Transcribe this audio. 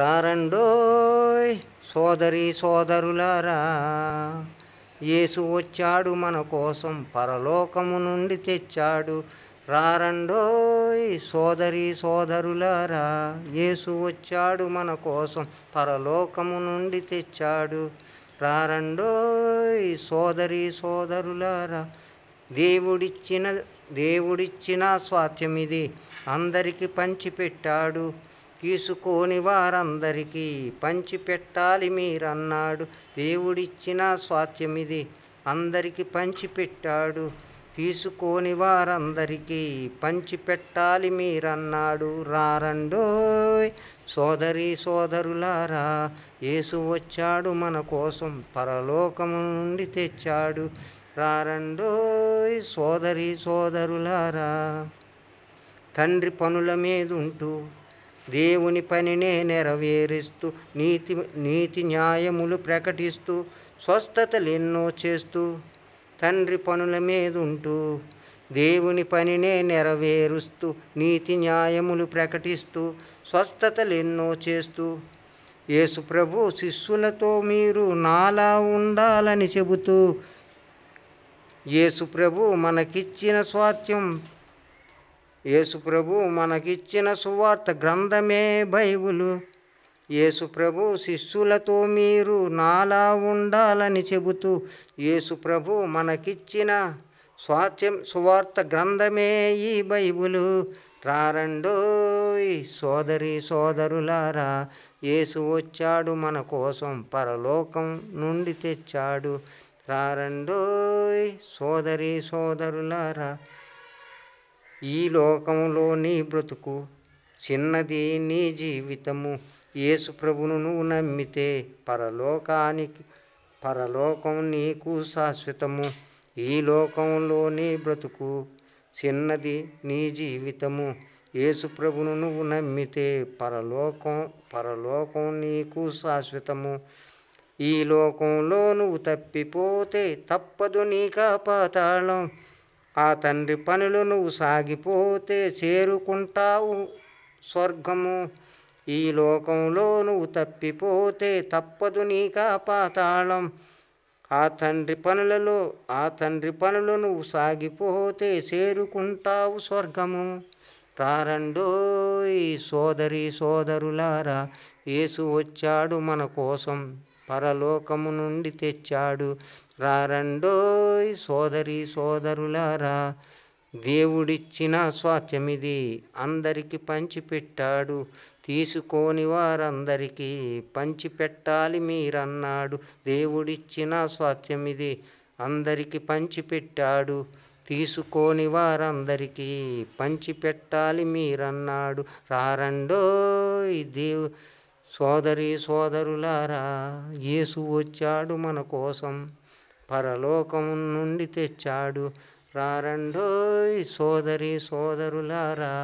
రారండోయ్ సోదరి సోదరులారా యేసు వచ్చాడు మన కోసం పరలోకము నుండి తెచ్చాడు రారండోయ్ సోదరి సోదరులారా యేసు వచ్చాడు మన కోసం పరలోకము నుండి తెచ్చాడు రారండోయ్ సోదరి సోదరులారా దేవుడిచ్చిన దేవుడిచ్చిన స్వాత్యం ఇది అందరికీ పంచిపెట్టాడు తీసుకోని వారందరికీ పంచిపెట్టాలి మీరన్నాడు దేవుడిచ్చిన స్వాత్యమిది అందరికీ పంచిపెట్టాడు తీసుకోని వారందరికీ పంచిపెట్టాలి మీరన్నాడు రారండోయ్ సోదరి సోదరులారా యేసు వచ్చాడు మన కోసం పరలోకము నుండి తెచ్చాడు రారండోయ్ సోదరి సోదరులారా తండ్రి పనుల మీదుంటూ దేవుని పనినే నెరవేరుస్తూ నీతి నీతి న్యాయములు ప్రకటిస్తూ స్వస్థతలు ఎన్నో చేస్తూ తండ్రి పనుల మీద ఉంటూ దేవుని పనినే నెరవేరుస్తూ నీతి న్యాయములు ప్రకటిస్తూ స్వస్థతలు ఎన్నో చేస్తూ యేసుప్రభు శిష్యులతో మీరు నాలా ఉండాలని చెబుతూ యేసుప్రభు మనకిచ్చిన స్వాత్యం యేసుప్రభు మనకిచ్చిన సువార్త గ్రంథమే బైబులు యేసుప్రభు శిష్యులతో మీరు నాలా ఉండాలని చెబుతూ యేసుప్రభు మనకిచ్చిన స్వాత్యం సువార్త గ్రంథమే ఈ బైబులు రారండోయ్ సోదరి సోదరులారా యేసు వచ్చాడు మన కోసం పరలోకం నుండి తెచ్చాడు రారండోయ్ సోదరి సోదరులారా ఈ లోకంలోని బ్రతుకు చిన్నది నీ జీవితము యేసు ప్రభును నువ్వు నమ్మితే పరలోకానికి పరలోకం నీకు శాశ్వతము ఈ లోకంలోని బ్రతుకు చిన్నది నీ జీవితము యేసు ప్రభును నువ్వు నమ్మితే పరలోకం పరలోకం నీకు శాశ్వతము ఈ లోకంలో నువ్వు తప్పిపోతే తప్పదు నీకా పాతాళం ఆ తండ్రి పనులు నువ్వు సాగిపోతే చేరుకుంటావు స్వర్గము ఈ లోకంలో నువ్వు తప్పిపోతే తప్పదు నీకా పాతాళం ఆ తండ్రి పనులలో ఆ తండ్రి పనులు నువ్వు సాగిపోతే చేరుకుంటావు స్వర్గము రారండో ఈ సోదరి సోదరులారా యేసు వచ్చాడు మన కోసం పరలోకము నుండి తెచ్చాడు రారండోయ్ సోదరి సోదరులారా దేవుడిచ్చిన స్వాత్యమిది అందరికీ పంచిపెట్టాడు తీసుకోని వారందరికీ పంచిపెట్టాలి మీరన్నాడు దేవుడిచ్చిన స్వాత్యమిది అందరికీ పంచిపెట్టాడు తీసుకోని వారందరికీ పంచిపెట్టాలి మీరన్నాడు రారండోయ్ దేవు సోదరి సోదరులారా యేసు వచ్చాడు మన కోసం పరలోకం నుండి తెచ్చాడు రారండోయ్ సోదరి సోదరులారా